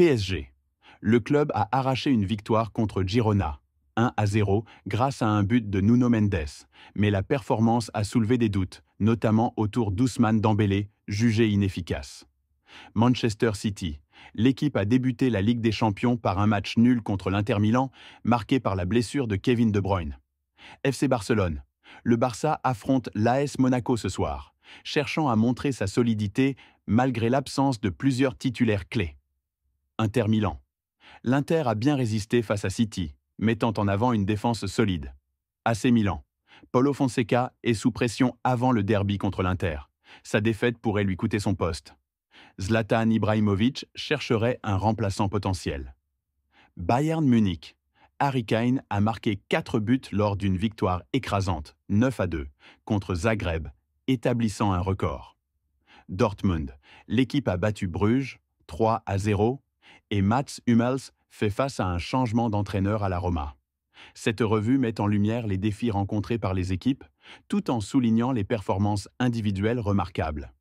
PSG. Le club a arraché une victoire contre Girona, 1 à 0, grâce à un but de Nuno Mendes, mais la performance a soulevé des doutes, notamment autour d'Ousmane Dembélé, jugé inefficace. Manchester City. L'équipe a débuté la Ligue des Champions par un match nul contre l'Inter Milan, marqué par la blessure de Kevin De Bruyne. FC Barcelone. Le Barça affronte l'AS Monaco ce soir, cherchant à montrer sa solidité malgré l'absence de plusieurs titulaires clés. Inter Milan. L'Inter a bien résisté face à City, mettant en avant une défense solide. AC Milan. Paulo Fonseca est sous pression avant le derby contre l'Inter. Sa défaite pourrait lui coûter son poste. Zlatan Ibrahimovic chercherait un remplaçant potentiel. Bayern Munich. Harry Kane a marqué 4 buts lors d'une victoire écrasante, 9 à 2, contre Zagreb, établissant un record. Dortmund. L'équipe a battu Bruges, 3 à 0, et Mats Hummels fait face à un changement d'entraîneur à la Roma. Cette revue met en lumière les défis rencontrés par les équipes, tout en soulignant les performances individuelles remarquables.